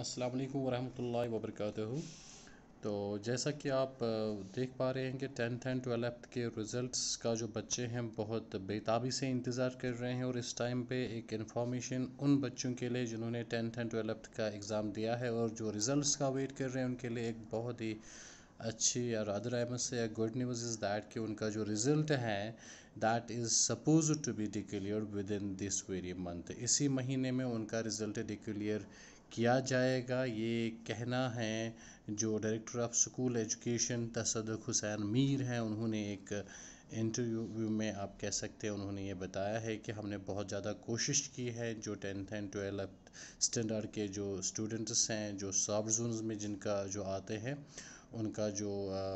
अस्सलाम वालेकुम वरहमतुल्लाहि वबरकातुहू तो जैसा कि आप देख पा रहे हैं कि टेंथ एंड ट्वेल्थ के रिज़ल्ट्स का जो बच्चे हैं बहुत बेताबी से इंतज़ार कर रहे हैं और इस टाइम पे एक इन्फॉर्मेशन उन बच्चों के लिए जिन्होंने टेंथ एंड ट्वेल्थ का एग्ज़ाम दिया है और जो रिज़ल्ट्स का वेट कर रहे हैं उनके लिए एक बहुत ही अच्छी और अदर अहमद से गुड न्यूज़ इज़ दैट कि उनका जो रिज़ल्ट है that is suppose to be declare within this very month इसी महीने में उनका रिज़ल्ट डिक्लेयर किया जाएगा ये कहना है जो director of school education Tasaduq Hussain Mir हैं उन्होंने एक इंटरव्यू में आप कह सकते हैं उन्होंने ये बताया है कि हमने बहुत ज़्यादा कोशिश की है जो टेंथ एंड ट्वेल्थ स्टैंडर्ड के जो स्टूडेंट्स हैं जो सब जोन में जिनका जो आते हैं उनका जो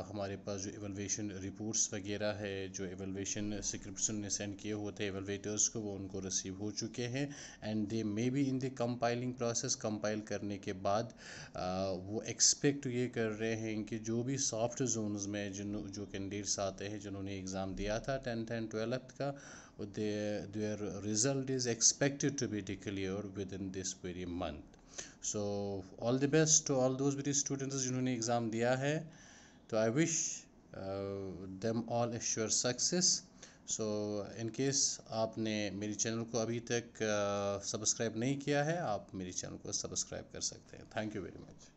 हमारे पास जो एवलवेशन रिपोर्ट्स वगैरह है जो एवलवेशन सिक्रिप्शन ने सेंड किए हुए थे एवलवेटर्स को वो उनको रिसीव हो चुके हैं and they may be in the compiling process compile करने के बाद आ, वो एक्सपेक्ट ये कर रहे हैं कि जो भी सॉफ्ट जोन्स में जिन जो कैंडिडेट्स आते हैं जिन्होंने एग्ज़ाम दिया था टेंथ एंड ट्वेल्थ का their result is expected to be declare within this very month so all the best to all those मेरी स्टूडेंट्स जिन्होंने एग्ज़ाम दिया है तो I wish them all sure success so in case आपने मेरे channel को अभी तक सब्सक्राइब uh, नहीं किया है आप मेरे चैनल को सब्सक्राइब कर सकते हैं थैंक यू वेरी मच